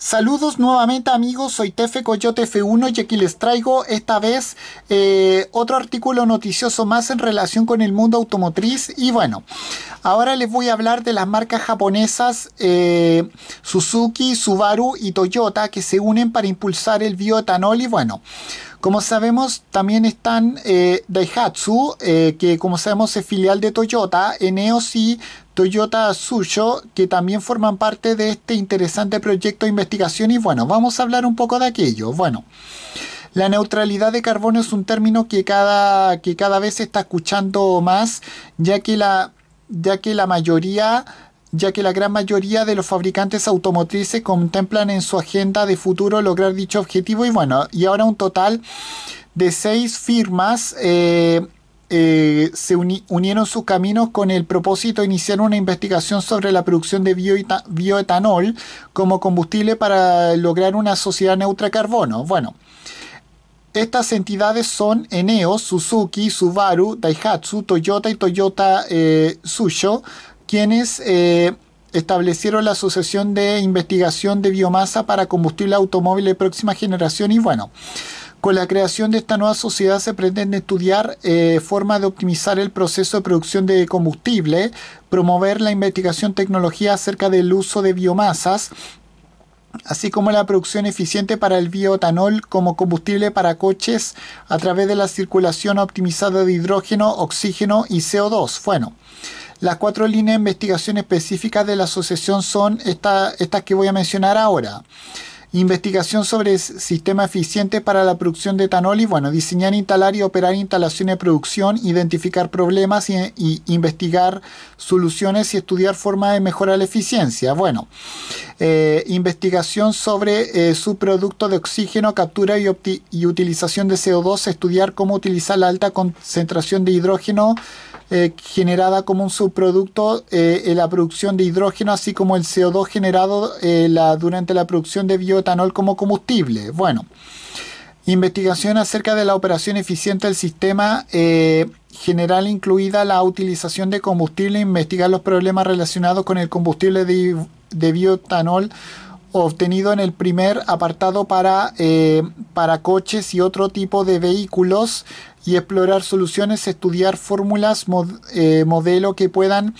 Saludos nuevamente amigos, soy Tefe Coyote F1 y aquí les traigo esta vez eh, otro artículo noticioso más en relación con el mundo automotriz y bueno, ahora les voy a hablar de las marcas japonesas eh, Suzuki, Subaru y Toyota que se unen para impulsar el bioetanol y bueno, como sabemos, también están eh, Daihatsu, eh, que como sabemos es filial de Toyota, Eneos y Toyota Suyo, que también forman parte de este interesante proyecto de investigación. Y bueno, vamos a hablar un poco de aquello. Bueno. La neutralidad de carbono es un término que cada, que cada vez se está escuchando más, ya que la, ya que la mayoría ya que la gran mayoría de los fabricantes automotrices contemplan en su agenda de futuro lograr dicho objetivo y bueno, y ahora un total de seis firmas eh, eh, se unieron sus caminos con el propósito de iniciar una investigación sobre la producción de bioetanol como combustible para lograr una sociedad neutra carbono. Bueno, estas entidades son Eneo, Suzuki, Subaru, Daihatsu, Toyota y Toyota eh, quienes eh, establecieron la Asociación de Investigación de Biomasa para Combustible Automóvil de Próxima Generación y bueno, con la creación de esta nueva sociedad se pretende estudiar eh, formas de optimizar el proceso de producción de combustible, promover la investigación tecnología acerca del uso de biomasas, así como la producción eficiente para el bioetanol como combustible para coches a través de la circulación optimizada de hidrógeno, oxígeno y CO2. Bueno, las cuatro líneas de investigación específicas de la asociación son estas que voy a mencionar ahora. Investigación sobre sistema eficiente para la producción de etanol y bueno, diseñar, instalar y operar instalaciones de producción, identificar problemas e investigar soluciones y estudiar formas de mejorar la eficiencia. Bueno, eh, investigación sobre subproducto eh, su producto de oxígeno, captura y utilización de CO2, estudiar cómo utilizar la alta concentración de hidrógeno eh, generada como un subproducto eh, en la producción de hidrógeno, así como el CO2 generado eh, durante la producción de bioetanol como combustible. Bueno, investigación acerca de la operación eficiente del sistema general, incluida la utilización de combustible, investigar los problemas relacionados con el combustible de, de bioetanol obtenido en el primer apartado para, eh, para coches y otro tipo de vehículos y explorar soluciones, estudiar fórmulas, modelos eh, modelo que puedan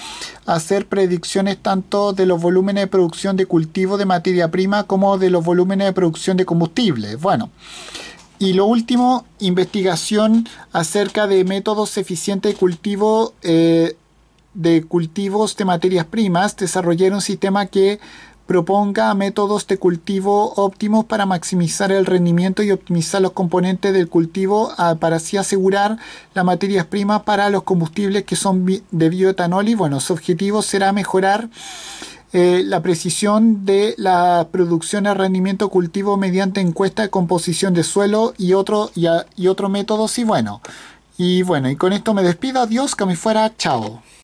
hacer predicciones tanto de los volúmenes de producción de cultivo de materia prima como de los volúmenes de producción de combustible. Bueno. Y lo último, investigación acerca de métodos eficientes de cultivo eh, de cultivos de materias primas. Desarrollar un sistema que proponga métodos de cultivo óptimos para maximizar el rendimiento y optimizar los componentes del cultivo ah, para así asegurar las materias primas para los combustibles que son de bioetanol y bueno, su objetivo será mejorar eh, la precisión de la producción a rendimiento cultivo mediante encuesta de composición de suelo y otro, y, y bueno. Y bueno, y con esto me despido, adiós, que me fuera, chao.